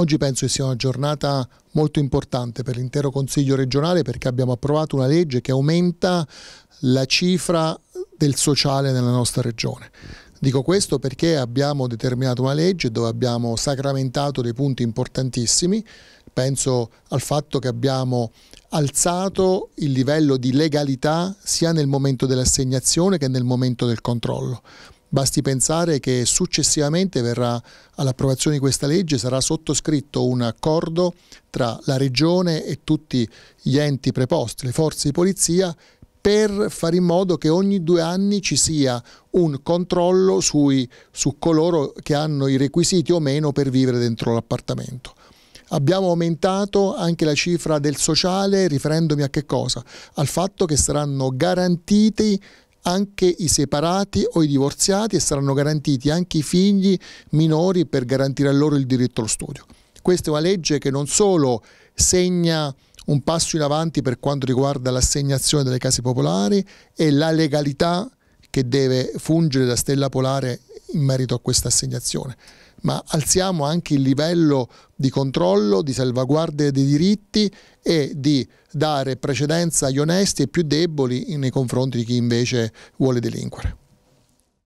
Oggi penso che sia una giornata molto importante per l'intero Consiglio regionale perché abbiamo approvato una legge che aumenta la cifra del sociale nella nostra regione. Dico questo perché abbiamo determinato una legge dove abbiamo sacramentato dei punti importantissimi, penso al fatto che abbiamo alzato il livello di legalità sia nel momento dell'assegnazione che nel momento del controllo. Basti pensare che successivamente verrà all'approvazione di questa legge sarà sottoscritto un accordo tra la Regione e tutti gli enti preposti, le forze di polizia, per fare in modo che ogni due anni ci sia un controllo sui, su coloro che hanno i requisiti o meno per vivere dentro l'appartamento. Abbiamo aumentato anche la cifra del sociale riferendomi a che cosa? Al fatto che saranno garantiti anche i separati o i divorziati e saranno garantiti anche i figli minori per garantire a loro il diritto allo studio. Questa è una legge che non solo segna un passo in avanti per quanto riguarda l'assegnazione delle case popolari e la legalità che deve fungere da stella polare in merito a questa assegnazione ma alziamo anche il livello di controllo, di salvaguardia dei diritti e di dare precedenza agli onesti e più deboli nei confronti di chi invece vuole delinquere.